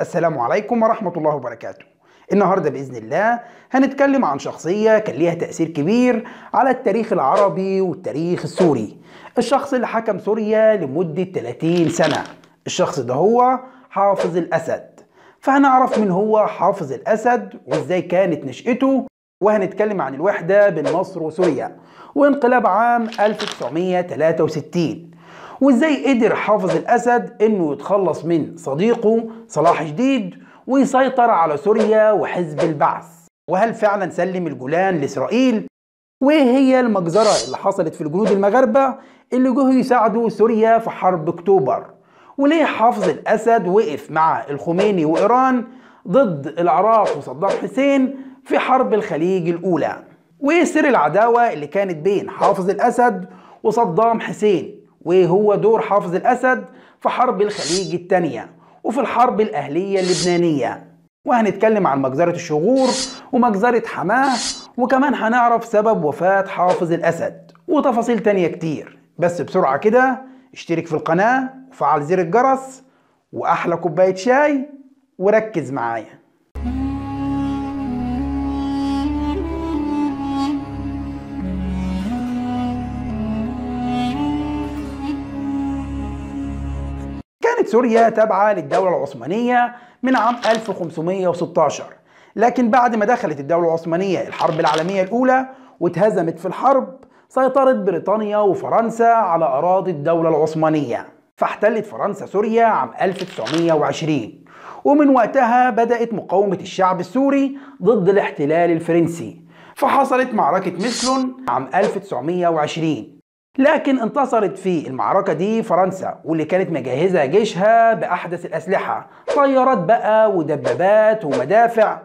السلام عليكم ورحمة الله وبركاته النهاردة بإذن الله هنتكلم عن شخصية كان ليها تأثير كبير على التاريخ العربي والتاريخ السوري الشخص اللي حكم سوريا لمدة 30 سنة الشخص ده هو حافظ الأسد فهنعرف من هو حافظ الأسد وإزاي كانت نشأته وهنتكلم عن الوحدة بين مصر وسوريا وانقلاب عام 1963 وازاي قدر حافظ الاسد انه يتخلص من صديقه صلاح جديد ويسيطر على سوريا وحزب البعث وهل فعلا سلم الجولان لاسرائيل وايه هي المجزره اللي حصلت في الجنود المغاربه اللي جه يساعدوا سوريا في حرب اكتوبر وليه حافظ الاسد وقف مع الخميني وايران ضد العراق وصدام حسين في حرب الخليج الاولى وايه سر العداوه اللي كانت بين حافظ الاسد وصدام حسين وهو دور حافظ الأسد في حرب الخليج الثانية وفي الحرب الأهلية اللبنانية وهنتكلم عن مجزرة الشغور ومجزرة حماه وكمان هنعرف سبب وفاة حافظ الأسد وتفاصيل تانية كتير بس بسرعة كده اشترك في القناة وفعل زر الجرس وأحلى كوباية شاي وركز معايا كانت سوريا تابعة للدولة العثمانية من عام 1516 لكن بعد ما دخلت الدولة العثمانية الحرب العالمية الأولى واتهزمت في الحرب سيطرت بريطانيا وفرنسا على أراضي الدولة العثمانية فاحتلت فرنسا سوريا عام 1920 ومن وقتها بدأت مقاومة الشعب السوري ضد الاحتلال الفرنسي فحصلت معركة مسلون عام 1920 لكن انتصرت في المعركة دي فرنسا واللي كانت مجهزة جيشها بأحدث الأسلحة طيارات بقى ودبابات ومدافع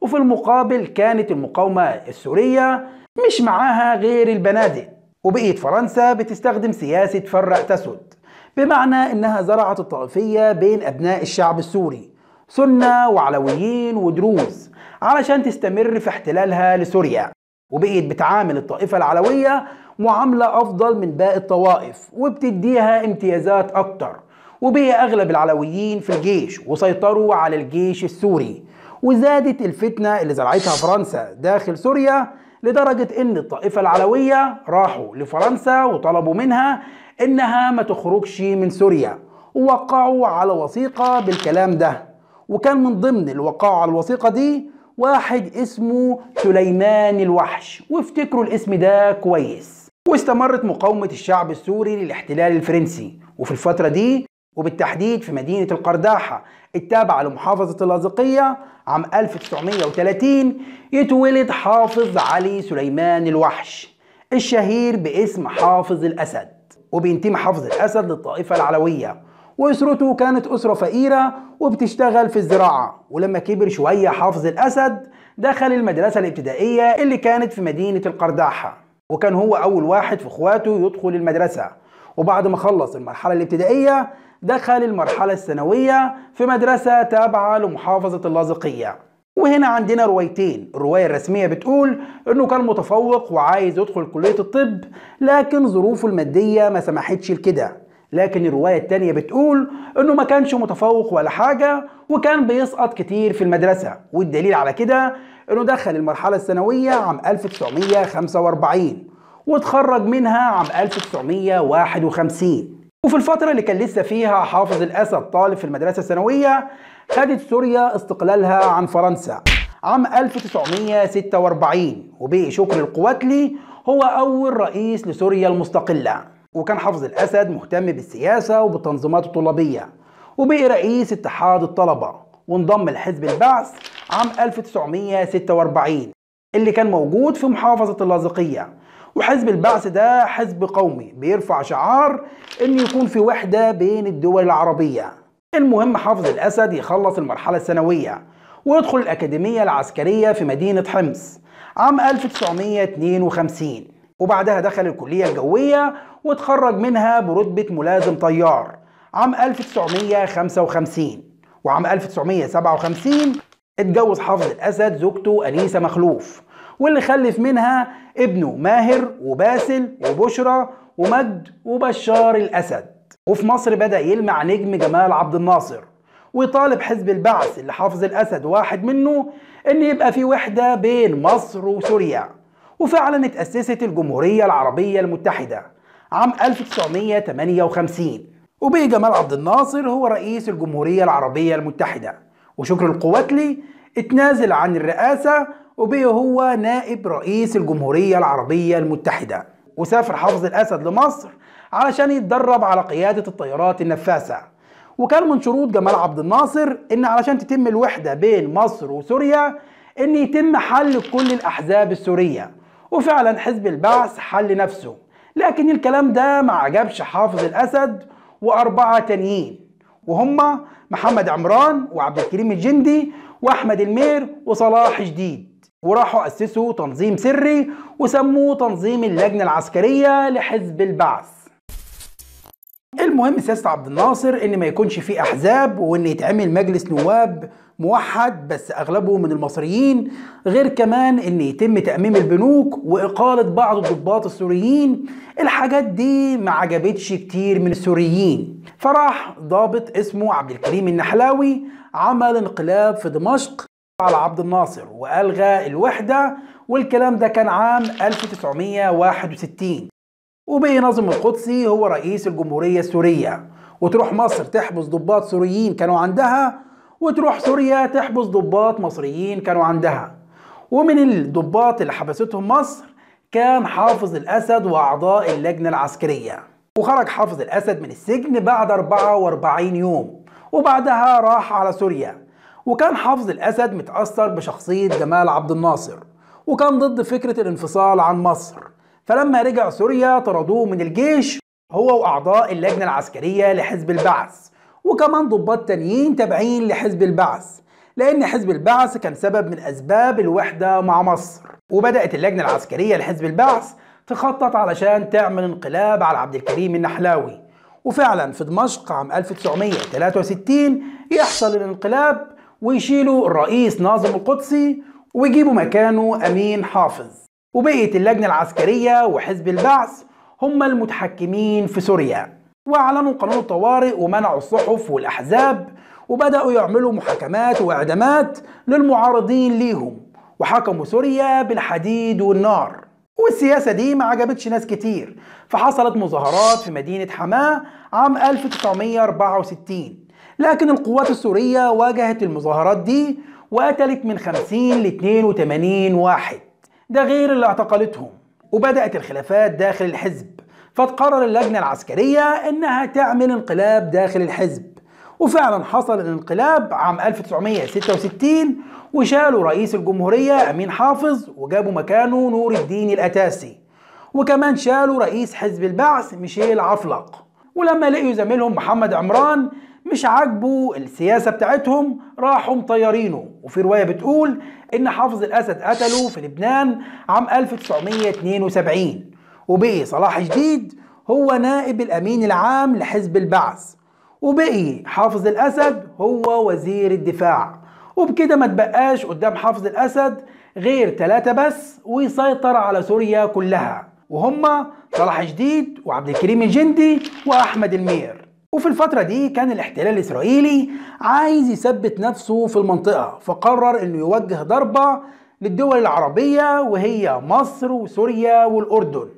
وفي المقابل كانت المقاومة السورية مش معاها غير البنادق وبقيت فرنسا بتستخدم سياسة فرق تسد بمعنى انها زرعت الطائفية بين ابناء الشعب السوري سنة وعلويين ودروز علشان تستمر في احتلالها لسوريا وبقيت بتعامل الطائفة العلوية معاملة أفضل من باقي الطوائف وبتديها امتيازات أكتر وبقي أغلب العلويين في الجيش وسيطروا على الجيش السوري وزادت الفتنة اللي زرعتها فرنسا داخل سوريا لدرجة إن الطائفة العلوية راحوا لفرنسا وطلبوا منها إنها ما تخرجش من سوريا ووقعوا على وثيقة بالكلام ده وكان من ضمن اللي وقعوا على الوثيقة دي واحد اسمه سليمان الوحش وافتكروا الاسم ده كويس واستمرت مقاومة الشعب السوري للاحتلال الفرنسي وفي الفترة دي وبالتحديد في مدينة القرداحة التابعة لمحافظة اللاذقية عام 1930 يتولد حافظ علي سليمان الوحش الشهير باسم حافظ الأسد وبينتمي حافظ الأسد للطائفة العلوية وأسرته كانت أسرة فقيرة وبتشتغل في الزراعة ولما كبر شوية حافظ الأسد دخل المدرسة الابتدائية اللي كانت في مدينة القرداحة وكان هو أول واحد في إخواته يدخل المدرسة وبعد ما خلص المرحلة الابتدائية دخل المرحلة الثانوية في مدرسة تابعة لمحافظة اللاذقية وهنا عندنا روايتين الرواية الرسمية بتقول انه كان متفوق وعايز يدخل كلية الطب لكن ظروفه المادية ما سمحتش لكده لكن الرواية التانية بتقول انه ما كانش متفوق ولا حاجة وكان بيسقط كتير في المدرسة والدليل على كده انه دخل المرحله الثانويه عام 1945 واتخرج منها عام 1951 وفي الفترة اللي كان لسه فيها حافظ الأسد طالب في المدرسة الثانوية خدت سوريا استقلالها عن فرنسا عام 1946 وبيه شكر القواتلي هو أول رئيس لسوريا المستقلة وكان حافظ الأسد مهتم بالسياسة وبالتنظيمات الطلابية وبقي رئيس اتحاد الطلبة وانضم لحزب البعث عام 1946 اللي كان موجود في محافظة اللاذقية وحزب البعث ده حزب قومي بيرفع شعار إن يكون في وحدة بين الدول العربية المهم حافظ الأسد يخلص المرحلة الثانوية ويدخل الأكاديمية العسكرية في مدينة حمص عام 1952 وبعدها دخل الكلية الجوية وتخرج منها برتبة ملازم طيار عام 1955 وعام 1957 اتجوز حافظ الأسد زوجته أنيسة مخلوف واللي خلف منها ابنه ماهر وباسل وبشرى ومجد وبشار الأسد وفي مصر بدأ يلمع نجم جمال عبد الناصر ويطالب حزب البعث اللي حافظ الأسد واحد منه إن يبقى في وحدة بين مصر وسوريا وفعلا اتأسست الجمهورية العربية المتحدة عام 1958 وبيه جمال عبد الناصر هو رئيس الجمهورية العربية المتحدة وشكر لي اتنازل عن الرئاسة وبيه هو نائب رئيس الجمهورية العربية المتحدة وسافر حافظ الأسد لمصر علشان يتدرب على قيادة الطيارات النفاثة وكان من شروط جمال عبد الناصر ان علشان تتم الوحدة بين مصر وسوريا ان يتم حل كل الأحزاب السورية وفعلا حزب البعث حل نفسه لكن الكلام ده ما عجبش حافظ الأسد وأربعة تانيين وهم محمد عمران وعبد الكريم الجندي وأحمد المير وصلاح جديد وراحوا أسسوا تنظيم سري وسموه تنظيم اللجنة العسكرية لحزب البعث المهم سياسه عبد الناصر ان ما يكونش في احزاب وان يتعمل مجلس نواب موحد بس اغلبه من المصريين غير كمان ان يتم تاميم البنوك واقاله بعض الضباط السوريين الحاجات دي ما عجبتش كتير من السوريين فراح ضابط اسمه عبد الكريم النحلاوي عمل انقلاب في دمشق على عبد الناصر والغى الوحده والكلام ده كان عام 1961 وبيه ناظم القدسي هو رئيس الجمهورية السورية وتروح مصر تحبس ضباط سوريين كانوا عندها وتروح سوريا تحبس ضباط مصريين كانوا عندها ومن الضباط اللي حبستهم مصر كان حافظ الأسد وأعضاء اللجنة العسكرية وخرج حافظ الأسد من السجن بعد 44 يوم وبعدها راح على سوريا وكان حافظ الأسد متأثر بشخصية جمال عبد الناصر وكان ضد فكرة الانفصال عن مصر فلما رجع سوريا طردوه من الجيش هو وأعضاء اللجنة العسكرية لحزب البعث وكمان ضباط تانيين تابعين لحزب البعث لأن حزب البعث كان سبب من أسباب الوحدة مع مصر وبدأت اللجنة العسكرية لحزب البعث تخطط علشان تعمل انقلاب على عبد الكريم النحلاوي وفعلا في دمشق عام 1963 يحصل الانقلاب ويشيلوا الرئيس ناظم القدسي ويجيبوا مكانه أمين حافظ وبقية اللجنة العسكرية وحزب البعث هم المتحكمين في سوريا وأعلنوا قانون الطوارئ ومنعوا الصحف والأحزاب وبدأوا يعملوا محاكمات وإعدامات للمعارضين ليهم وحكموا سوريا بالحديد والنار والسياسة دي ما عجبتش ناس كتير فحصلت مظاهرات في مدينة حماة عام 1964 لكن القوات السورية واجهت المظاهرات دي وقتلت من 50 ل 82 واحد ده غير اللي اعتقلتهم وبدأت الخلافات داخل الحزب فتقرر اللجنة العسكرية إنها تعمل انقلاب داخل الحزب وفعلا حصل الانقلاب عام 1966 وشالوا رئيس الجمهورية أمين حافظ وجابوا مكانه نور الدين الأتاسي وكمان شالوا رئيس حزب البعث ميشيل عفلق ولما لقيوا زميلهم محمد عمران مش عاجبه السياسة بتاعتهم راحوا مطيرينه وفي رواية بتقول إن حافظ الأسد قتله في لبنان عام 1972 وبقي صلاح جديد هو نائب الأمين العام لحزب البعث وبقي حافظ الأسد هو وزير الدفاع وبكده ما تبقاش قدام حافظ الأسد غير ثلاثة بس ويسيطر على سوريا كلها وهما صلاح جديد وعبد الكريم الجندي وأحمد المير وفي الفترة دي كان الاحتلال الإسرائيلي عايز يثبت نفسه في المنطقة فقرر إنه يوجه ضربة للدول العربية وهي مصر وسوريا والأردن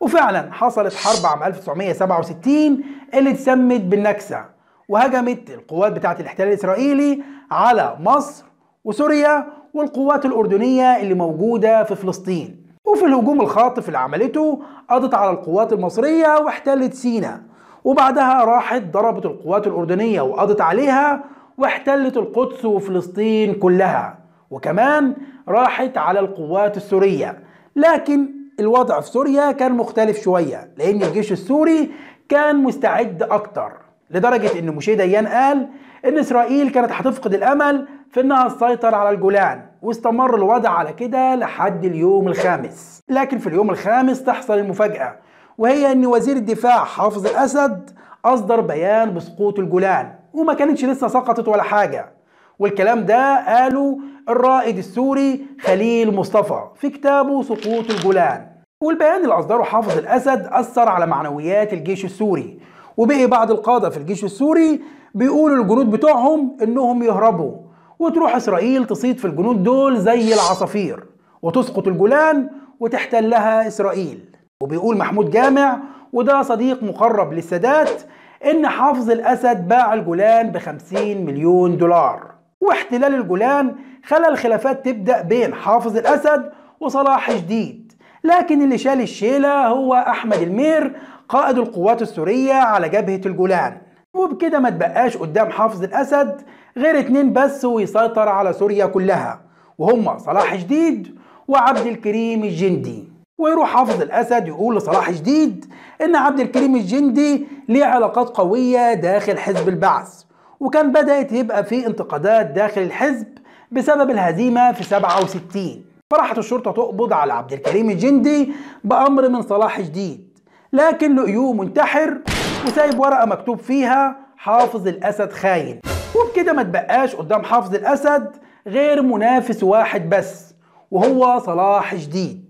وفعلا حصلت حرب عام 1967 اللي اتسمت بالنكسة وهجمت القوات بتاعة الاحتلال الإسرائيلي على مصر وسوريا والقوات الأردنية اللي موجودة في فلسطين وفي الهجوم الخاطف اللي عملته قضت على القوات المصرية واحتلت سينا وبعدها راحت ضربت القوات الأردنية وقضت عليها واحتلت القدس وفلسطين كلها وكمان راحت على القوات السورية لكن الوضع في سوريا كان مختلف شوية لأن الجيش السوري كان مستعد أكتر لدرجة أن مشي ديان قال أن إسرائيل كانت هتفقد الأمل في أنها تسيطر على الجولان واستمر الوضع على كده لحد اليوم الخامس لكن في اليوم الخامس تحصل المفاجأة وهي أن وزير الدفاع حافظ الأسد أصدر بيان بسقوط الجولان وما كانتش لسه سقطت ولا حاجة والكلام ده قاله الرائد السوري خليل مصطفى في كتابه سقوط الجولان والبيان اللي أصدره حافظ الأسد أثر على معنويات الجيش السوري وبقي بعض القادة في الجيش السوري بيقولوا الجنود بتوعهم إنهم يهربوا وتروح إسرائيل تصيد في الجنود دول زي العصافير وتسقط الجولان وتحتلها إسرائيل وبيقول محمود جامع وده صديق مقرب للسادات إن حافظ الأسد باع الجولان ب 50 مليون دولار واحتلال الجولان خلى الخلافات تبدأ بين حافظ الأسد وصلاح جديد لكن اللي شال الشيلة هو أحمد المير قائد القوات السورية على جبهة الجولان وبكده ما تبقاش قدام حافظ الأسد غير اتنين بس ويسيطر على سوريا كلها وهم صلاح جديد وعبد الكريم الجندي ويروح حافظ الاسد يقول لصلاح جديد ان عبد الكريم الجندي ليه علاقات قويه داخل حزب البعث وكان بدات يبقى في انتقادات داخل الحزب بسبب الهزيمه في 67 فراحت الشرطه تقبض على عبد الكريم الجندي بامر من صلاح جديد لكن لقيوه منتحر وسايب ورقه مكتوب فيها حافظ الاسد خاين وبكده ما تبقاش قدام حافظ الاسد غير منافس واحد بس وهو صلاح جديد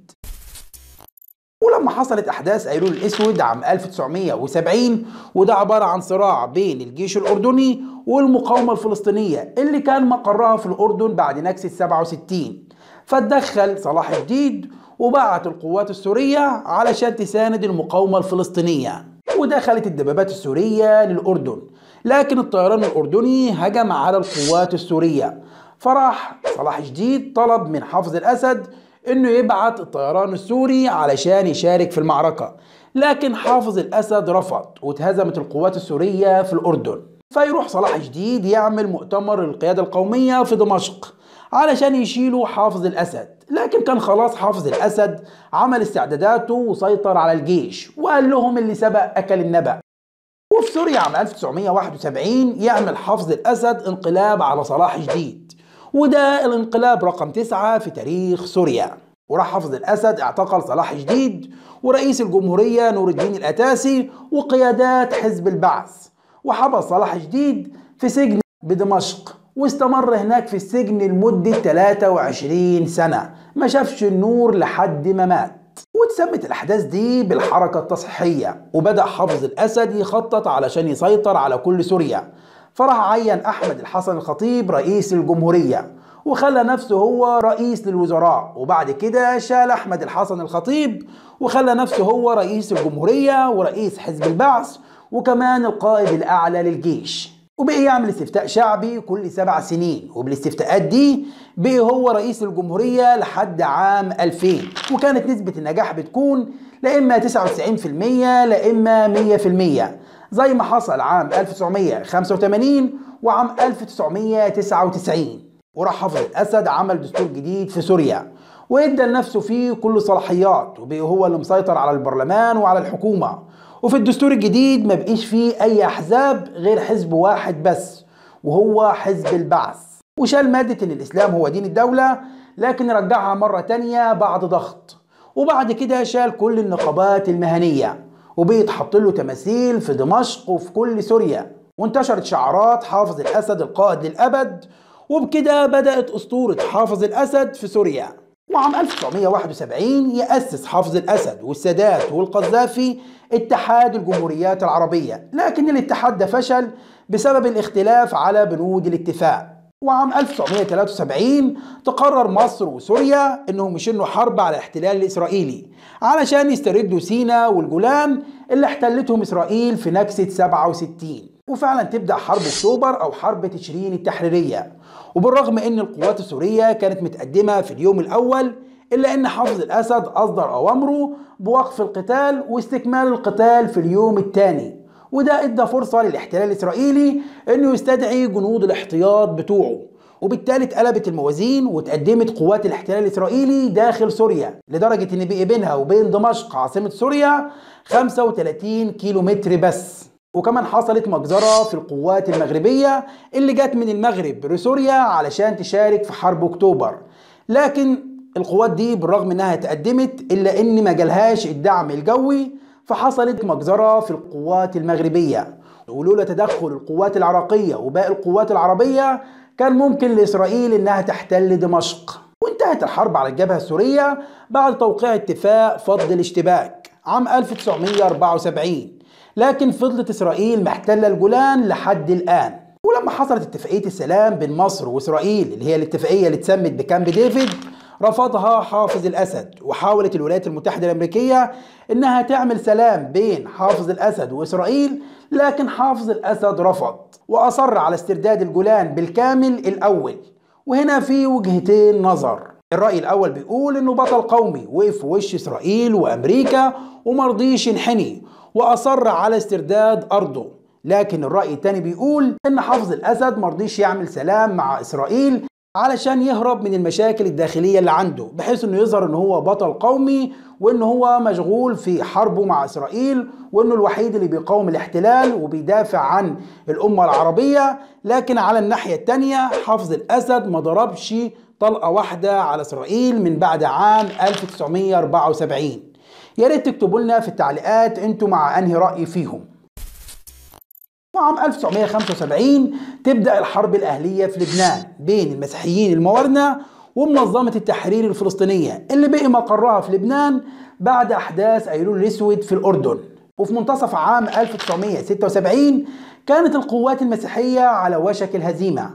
ولما حصلت احداث ايلول الاسود عام 1970 وده عباره عن صراع بين الجيش الاردني والمقاومه الفلسطينيه اللي كان مقرها في الاردن بعد نكسه 67 فاتدخل صلاح الدين وبعت القوات السوريه علشان تساند المقاومه الفلسطينيه ودخلت الدبابات السوريه للاردن لكن الطيران الاردني هجم على القوات السوريه فراح صلاح جديد طلب من حافظ الأسد انه يبعت الطيران السوري علشان يشارك في المعركة لكن حافظ الأسد رفض واتهزمت القوات السورية في الأردن فيروح صلاح جديد يعمل مؤتمر القيادة القومية في دمشق علشان يشيلوا حافظ الأسد لكن كان خلاص حافظ الأسد عمل استعداداته وسيطر على الجيش وقال لهم اللي سبق أكل النبأ وفي سوريا عام 1971 يعمل حافظ الأسد انقلاب على صلاح جديد وده الانقلاب رقم تسعة في تاريخ سوريا وراح حافظ الأسد اعتقل صلاح جديد ورئيس الجمهورية نور الدين الأتاسي وقيادات حزب البعث وحبس صلاح جديد في سجن بدمشق واستمر هناك في السجن لمدة 23 سنة ما شافش النور لحد ما مات وتثبت الأحداث دي بالحركة التصحيحية وبدأ حافظ الأسد يخطط علشان يسيطر على كل سوريا فراح عين أحمد الحسن الخطيب رئيس الجمهورية وخلى نفسه هو رئيس للوزراء وبعد كده شال أحمد الحسن الخطيب وخلى نفسه هو رئيس الجمهورية ورئيس حزب البعث وكمان القائد الأعلى للجيش وبقي يعمل استفتاء شعبي كل سبع سنين وبالاستفتاءات دي بقي هو رئيس الجمهورية لحد عام 2000 وكانت نسبة النجاح بتكون لا إما 99% لا إما 100% زي ما حصل عام 1985 وعام 1999 وراح حافظ الأسد عمل دستور جديد في سوريا وادى لنفسه فيه كل صلاحيات وبقي هو اللي مسيطر على البرلمان وعلى الحكومة وفي الدستور الجديد ما بقيش فيه أي أحزاب غير حزب واحد بس وهو حزب البعث وشال مادة إن الإسلام هو دين الدولة لكن رجعها مرة تانية بعد ضغط وبعد كده شال كل النقابات المهنية وبيتحط له تماثيل في دمشق وفي كل سوريا وانتشرت شعارات حافظ الأسد القائد للأبد وبكده بدأت أسطورة حافظ الأسد في سوريا وعام 1971 يأسس حافظ الأسد والسادات والقذافي اتحاد الجمهوريات العربية لكن الاتحاد ده فشل بسبب الاختلاف على بنود الاتفاق وعام 1973 تقرر مصر وسوريا انهم يشنوا حرب على الاحتلال الاسرائيلي علشان يستردوا سينا والجولان اللي احتلتهم اسرائيل في نكسة 67 وفعلا تبدأ حرب اكتوبر او حرب تشرين التحريرية وبالرغم ان القوات السورية كانت متقدمة في اليوم الاول إلا أن حافظ الأسد أصدر أوامره بوقف القتال واستكمال القتال في اليوم الثاني وده ادى فرصه للاحتلال الاسرائيلي انه يستدعي جنود الاحتياط بتوعه وبالتالي اتقلبت الموازين وتقدمت قوات الاحتلال الاسرائيلي داخل سوريا لدرجه ان بقي بينها وبين دمشق عاصمه سوريا 35 كيلو متر بس وكمان حصلت مجزرة في القوات المغربية اللي جت من المغرب لسوريا علشان تشارك في حرب أكتوبر لكن القوات دي بالرغم انها اتقدمت الا ان ما جالهاش الدعم الجوي فحصلت مجزرة في القوات المغربية ولولا تدخل القوات العراقية وباقي القوات العربية كان ممكن لإسرائيل إنها تحتل دمشق وانتهت الحرب على الجبهة السورية بعد توقيع اتفاق فض الاشتباك عام 1974 لكن فضلت إسرائيل محتلة الجولان لحد الآن ولما حصلت اتفاقية السلام بين مصر وإسرائيل اللي هي الاتفاقية اللي اتسمت بكامب ديفيد رفضها حافظ الأسد وحاولت الولايات المتحدة الأمريكية أنها تعمل سلام بين حافظ الأسد وإسرائيل لكن حافظ الأسد رفض وأصر على استرداد الجولان بالكامل الأول وهنا في وجهتين نظر الرأي الأول بيقول إنه بطل قومي وقف في وش إسرائيل وأمريكا ومرضيش ينحني وأصر على استرداد أرضه لكن الرأي الثاني بيقول إن حافظ الأسد مرضيش يعمل سلام مع إسرائيل علشان يهرب من المشاكل الداخلية اللي عنده بحيث انه يظهر ان هو بطل قومي وان هو مشغول في حربه مع اسرائيل وانه الوحيد اللي بيقاوم الاحتلال وبيدافع عن الامة العربية لكن على الناحية التانية حافظ الاسد ما ضربش طلقة واحدة على اسرائيل من بعد عام 1974 يا ريت تكتبوا لنا في التعليقات انتوا مع انهي رأي فيهم وعام 1975 تبدأ الحرب الأهلية في لبنان بين المسيحيين الموارنة ومنظمة التحرير الفلسطينية اللي بقي مقرها في لبنان بعد أحداث أيلول الأسود في الأردن وفي منتصف عام 1976 كانت القوات المسيحية على وشك الهزيمة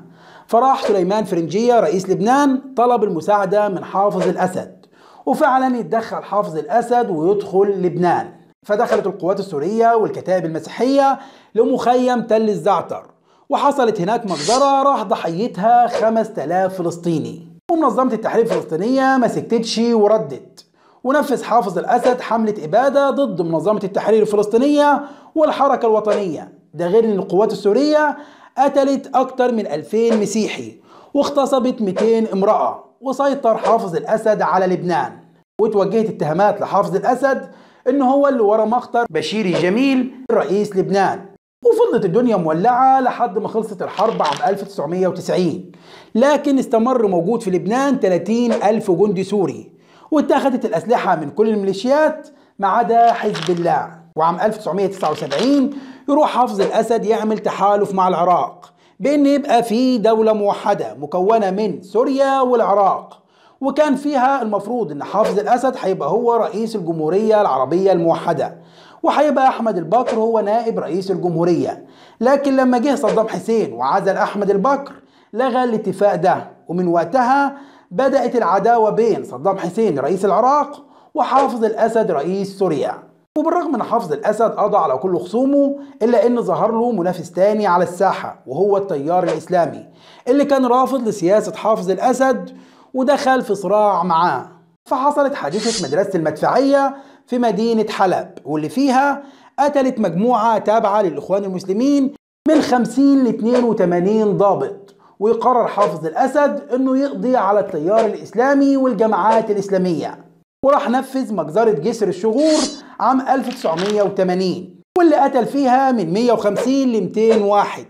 فراح سليمان فرنجية رئيس لبنان طلب المساعدة من حافظ الأسد وفعلا يتدخل حافظ الأسد ويدخل لبنان فدخلت القوات السورية والكتائب المسيحية لمخيم تل الزعتر وحصلت هناك مجزرة راح ضحيتها 5000 فلسطيني ومنظمة التحرير الفلسطينية ما سكتتش وردت ونفذ حافظ الأسد حملة إبادة ضد منظمة التحرير الفلسطينية والحركة الوطنية ده غير أن القوات السورية قتلت أكتر من 2000 مسيحي واغتصبت 200 امرأة وسيطر حافظ الأسد على لبنان وتوجهت اتهامات لحافظ الأسد إن هو اللي ورا مخطر بشير الجميل رئيس لبنان وفضلت الدنيا مولعة لحد ما خلصت الحرب عام 1990 لكن استمر موجود في لبنان 30 ألف جندي سوري واتخذت الأسلحة من كل الميليشيات ما عدا حزب الله وعام 1979 يروح حافظ الأسد يعمل تحالف مع العراق بأن يبقى في دولة موحدة مكونة من سوريا والعراق وكان فيها المفروض ان حافظ الاسد هيبقى هو رئيس الجمهوريه العربيه الموحده وهيبقى احمد البكر هو نائب رئيس الجمهوريه لكن لما جه صدام حسين وعزل احمد البكر لغى الاتفاق ده ومن وقتها بدات العداوه بين صدام حسين رئيس العراق وحافظ الاسد رئيس سوريا وبالرغم ان حافظ الاسد قضى على كل خصومه الا ان ظهر له منافس تاني على الساحه وهو التيار الاسلامي اللي كان رافض لسياسه حافظ الاسد ودخل في صراع معاه فحصلت حادثة مدرسة المدفعية في مدينة حلب واللي فيها قتلت مجموعة تابعة للإخوان المسلمين من 50 ل 82 ضابط ويقرر حافظ الأسد أنه يقضي على التيار الإسلامي والجماعات الإسلامية وراح نفذ مجزرة جسر الشغور عام 1980 واللي قتل فيها من 150 ل 200 واحد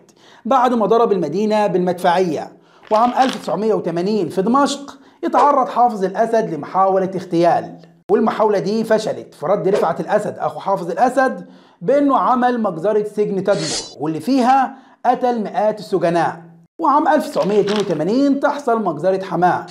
بعد ما ضرب المدينة بالمدفعية وعام 1980 في دمشق اتعرض حافظ الأسد لمحاولة اغتيال والمحاولة دي فشلت فرد رفعت الأسد أخو حافظ الأسد بأنه عمل مجزرة سجن تدمر واللي فيها قتل مئات السجناء وعام 1982 تحصل مجزرة حماه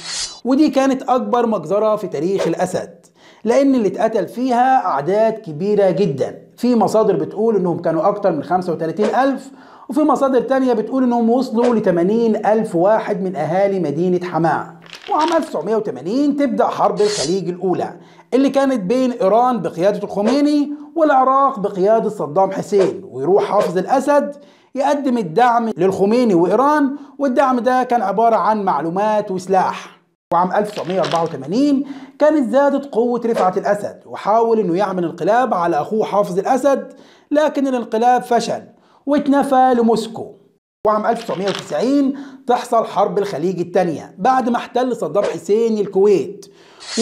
ودي كانت أكبر مجزرة في تاريخ الأسد لأن اللي اتقتل فيها أعداد كبيرة جدا في مصادر بتقول إنهم كانوا أكتر من 35 ألف وفي مصادر تانية بتقول انهم وصلوا ل 80 ألف واحد من أهالي مدينة حماة وعام 1980 تبدأ حرب الخليج الأولى اللي كانت بين إيران بقيادة الخميني والعراق بقيادة صدام حسين ويروح حافظ الأسد يقدم الدعم للخميني وإيران والدعم ده كان عبارة عن معلومات وسلاح وعام 1984 كانت زادت قوة رفعت الأسد وحاول أنه يعمل انقلاب على أخوه حافظ الأسد لكن الانقلاب فشل واتنفى لموسكو وعام 1990 تحصل حرب الخليج الثانية بعد ما احتل صدام حسين الكويت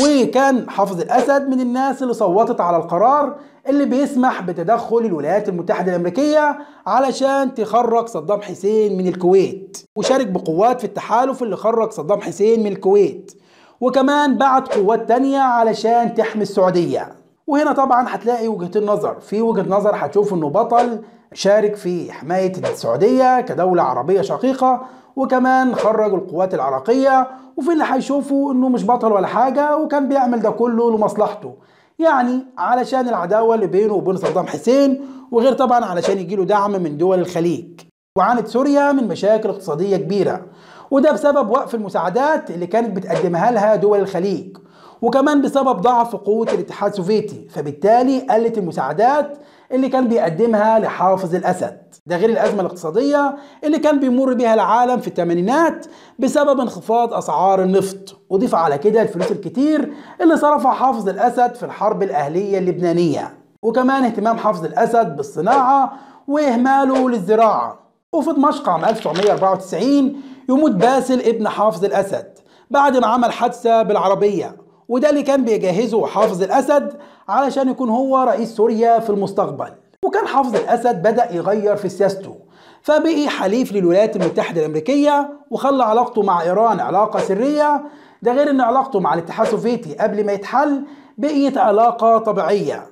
وكان حافظ الأسد من الناس اللي صوتت على القرار اللي بيسمح بتدخل الولايات المتحدة الأمريكية علشان تخرج صدام حسين من الكويت وشارك بقوات في التحالف اللي خرج صدام حسين من الكويت وكمان بعت قوات تانية علشان تحمي السعودية وهنا طبعا هتلاقي وجهة النظر في وجهة نظر هتشوف انه بطل شارك في حماية السعودية كدولة عربية شقيقة وكمان خرج القوات العراقية وفي اللي هيشوفوا انه مش بطل ولا حاجة وكان بيعمل ده كله لمصلحته يعني علشان العداوة اللي بينه وبين صدام حسين وغير طبعا علشان يجيله دعم من دول الخليج وعانت سوريا من مشاكل اقتصادية كبيرة وده بسبب وقف المساعدات اللي كانت بتقدمها لها دول الخليج وكمان بسبب ضعف قوة الاتحاد السوفيتي فبالتالي قلت المساعدات اللي كان بيقدمها لحافظ الأسد ده غير الأزمة الاقتصادية اللي كان بيمر بها العالم في الثمانينات بسبب انخفاض أسعار النفط وضيف على كده الفلوس الكتير اللي صرفها حافظ الأسد في الحرب الأهلية اللبنانية وكمان اهتمام حافظ الأسد بالصناعة وإهماله للزراعة وفي دمشق عام 1994 يموت باسل ابن حافظ الأسد بعد ما عمل حادثة بالعربية وده اللي كان بيجهزه حافظ الأسد علشان يكون هو رئيس سوريا في المستقبل وكان حافظ الأسد بدأ يغير في سياسته فبقي حليف للولايات المتحدة الأمريكية وخلى علاقته مع إيران علاقة سرية ده غير أن علاقته مع الاتحاد السوفيتي قبل ما يتحل بقيت علاقة طبيعية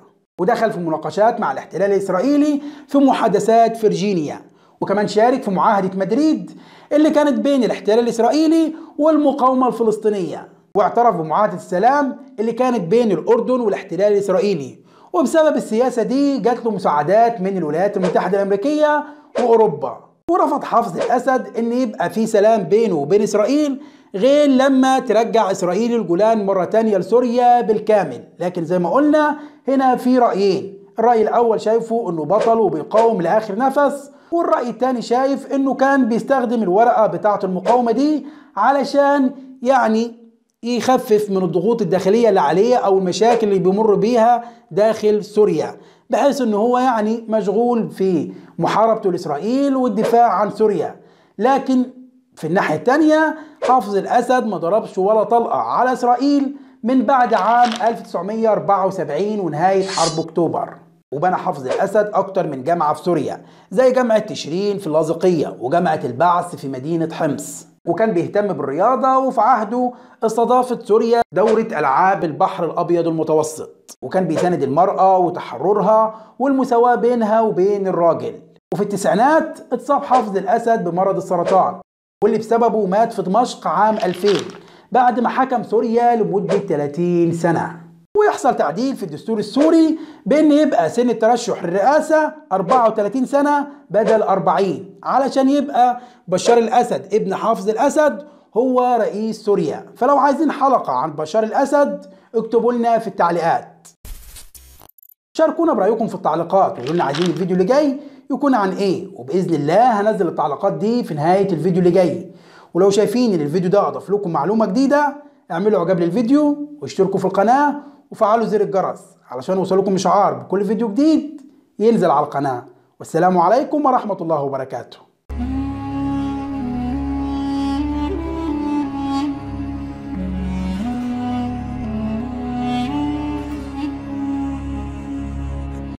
ودخل في مناقشات مع الاحتلال الإسرائيلي في محادثات فرجينيا وكمان شارك في معاهدة مدريد اللي كانت بين الاحتلال الإسرائيلي والمقاومة الفلسطينية واعترف بمعاهدة السلام اللي كانت بين الأردن والاحتلال الإسرائيلي وبسبب السياسة دي جات له مساعدات من الولايات المتحدة الأمريكية وأوروبا ورفض حافظ الأسد إن يبقى في سلام بينه وبين إسرائيل غير لما ترجع إسرائيل الجولان مرة تانية لسوريا بالكامل لكن زي ما قلنا هنا في رأيين الرأي الأول شايفه إنه بطل وبيقاوم لآخر نفس والرأي التاني شايف إنه كان بيستخدم الورقة بتاعة المقاومة دي علشان يعني يخفف من الضغوط الداخلية اللي عليه أو المشاكل اللي بيمر بيها داخل سوريا بحيث أنه هو يعني مشغول في محاربته لإسرائيل والدفاع عن سوريا لكن في الناحية الثانية حافظ الأسد ما ضربش ولا طلقة على إسرائيل من بعد عام 1974 ونهاية حرب أكتوبر وبنى حافظ الأسد أكتر من جامعة في سوريا زي جامعة تشرين في اللاذقية وجامعة البعث في مدينة حمص وكان بيهتم بالرياضة وفي عهده استضافت سوريا دورة ألعاب البحر الأبيض المتوسط وكان بيساند المرأة وتحررها والمساواة بينها وبين الراجل وفي التسعينات اتصاب حافظ الأسد بمرض السرطان واللي بسببه مات في دمشق عام 2000 بعد ما حكم سوريا لمدة 30 سنة ويحصل تعديل في الدستور السوري بان يبقى سن الترشح للرئاسه 34 سنه بدل 40 علشان يبقى بشار الاسد ابن حافظ الاسد هو رئيس سوريا فلو عايزين حلقه عن بشار الاسد اكتبوا لنا في التعليقات شاركونا برايكم في التعليقات وقولنا عايزين الفيديو اللي جاي يكون عن ايه وباذن الله هنزل التعليقات دي في نهايه الفيديو اللي جاي ولو شايفين ان الفيديو ده اضاف لكم معلومه جديده اعملوا اعجاب للفيديو واشتركوا في القناه وفعلوا زر الجرس علشان يوصلكم إشعار بكل فيديو جديد ينزل على القناة والسلام عليكم ورحمة الله وبركاته